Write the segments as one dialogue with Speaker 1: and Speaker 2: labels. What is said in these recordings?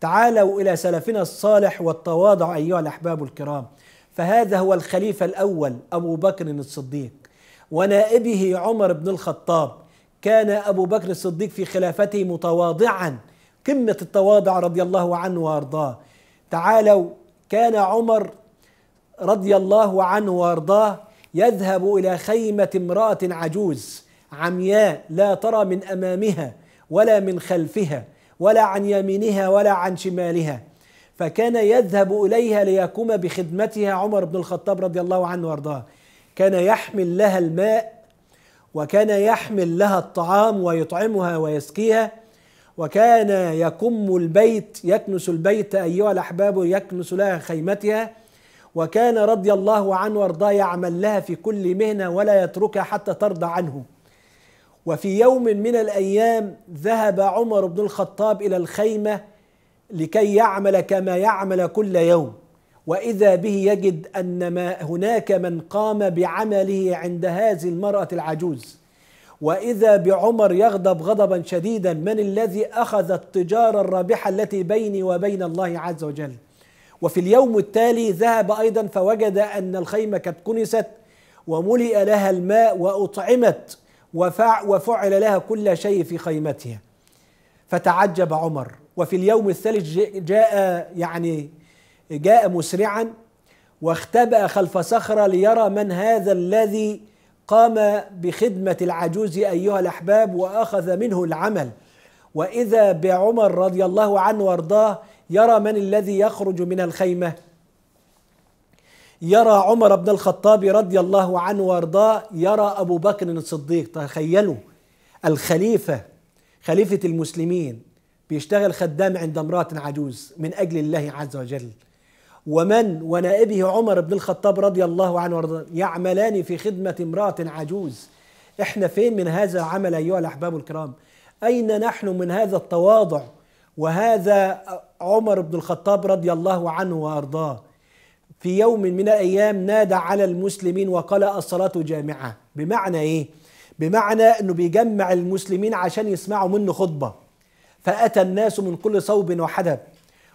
Speaker 1: تعالوا الى سلفنا الصالح والتواضع ايها الاحباب الكرام فهذا هو الخليفه الاول ابو بكر الصديق ونائبه عمر بن الخطاب كان ابو بكر الصديق في خلافته متواضعا قمه التواضع رضي الله عنه وارضاه تعالوا كان عمر رضي الله عنه وارضاه يذهب الى خيمه امراه عجوز عمياء لا ترى من امامها ولا من خلفها ولا عن يمينها ولا عن شمالها فكان يذهب اليها ليقوم بخدمتها عمر بن الخطاب رضي الله عنه وارضاه كان يحمل لها الماء وكان يحمل لها الطعام ويطعمها ويسقيها وكان يكم البيت يكنس البيت ايها الاحباب يكنس لها خيمتها وكان رضي الله عنه وارضاه يعمل لها في كل مهنه ولا يتركها حتى ترضى عنه وفي يوم من الايام ذهب عمر بن الخطاب الى الخيمه لكي يعمل كما يعمل كل يوم واذا به يجد ان ما هناك من قام بعمله عند هذه المراه العجوز واذا بعمر يغضب غضبا شديدا من الذي اخذ التجاره الرابحه التي بيني وبين الله عز وجل وفي اليوم التالي ذهب ايضا فوجد ان الخيمه قد كنست وملئ لها الماء واطعمت وفعل لها كل شيء في خيمتها فتعجب عمر وفي اليوم الثالث جاء يعني جاء مسرعا واختبأ خلف صخرة ليرى من هذا الذي قام بخدمة العجوز أيها الأحباب وأخذ منه العمل وإذا بعمر رضي الله عنه وارضاه يرى من الذي يخرج من الخيمة يرى عمر بن الخطاب رضي الله عنه وارضاه يرى ابو بكر الصديق تخيلوا الخليفه خليفه المسلمين بيشتغل خدام عند امراه عجوز من اجل الله عز وجل ومن ونائبه عمر بن الخطاب رضي الله عنه وارضاه يعملان في خدمه امراه عجوز احنا فين من هذا العمل ايها الاحباب الكرام اين نحن من هذا التواضع وهذا عمر بن الخطاب رضي الله عنه وارضاه في يوم من الأيام نادى على المسلمين وقال الصلاة جامعة بمعنى إيه؟ بمعنى أنه بيجمع المسلمين عشان يسمعوا منه خطبة فأتى الناس من كل صوب وحدب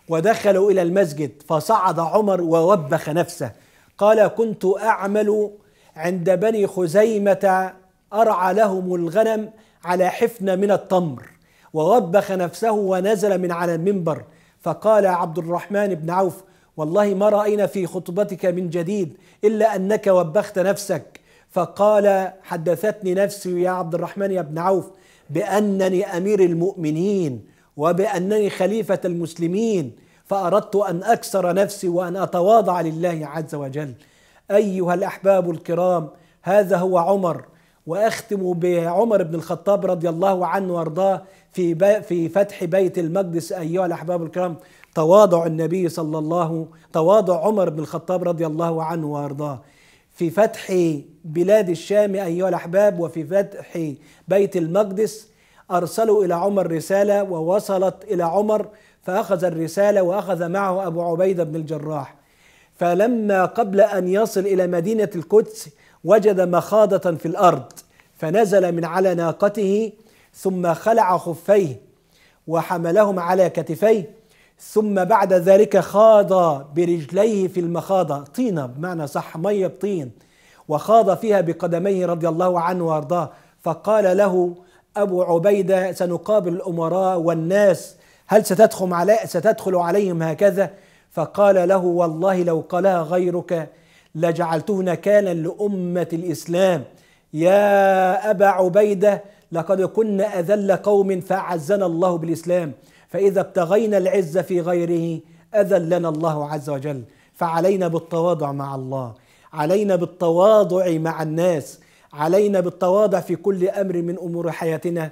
Speaker 1: ودخلوا إلى المسجد فصعد عمر ووبخ نفسه قال كنت أعمل عند بني خزيمة أرعى لهم الغنم على حفنة من التمر ووبخ نفسه ونزل من على المنبر فقال عبد الرحمن بن عوف والله ما راينا في خطبتك من جديد الا انك وبخت نفسك فقال حدثتني نفسي يا عبد الرحمن يا ابن عوف بانني امير المؤمنين وبانني خليفه المسلمين فاردت ان اكسر نفسي وان اتواضع لله عز وجل ايها الاحباب الكرام هذا هو عمر واختم بعمر بن الخطاب رضي الله عنه وارضاه في في فتح بيت المقدس ايها الاحباب الكرام تواضع النبي صلى الله تواضع عمر بن الخطاب رضي الله عنه وارضاه في فتح بلاد الشام ايها الاحباب وفي فتح بيت المقدس ارسلوا الى عمر رساله ووصلت الى عمر فاخذ الرساله واخذ معه ابو عبيده بن الجراح فلما قبل ان يصل الى مدينه القدس وجد مخاضه في الارض فنزل من على ناقته ثم خلع خفيه وحملهم على كتفيه ثم بعد ذلك خاض برجليه في المخاضة طينة بمعنى صح مية بطين وخاض فيها بقدميه رضي الله عنه وارضاه فقال له أبو عبيدة سنقابل الأمراء والناس هل ستدخل, علي ستدخل عليهم هكذا فقال له والله لو قالها غيرك لجعلته نكالا لأمة الإسلام يا أبا عبيدة لقد كنا أذل قوم فأعزنا الله بالإسلام فإذا ابتغينا العز في غيره أذلنا الله عز وجل فعلينا بالتواضع مع الله علينا بالتواضع مع الناس علينا بالتواضع في كل أمر من أمور حياتنا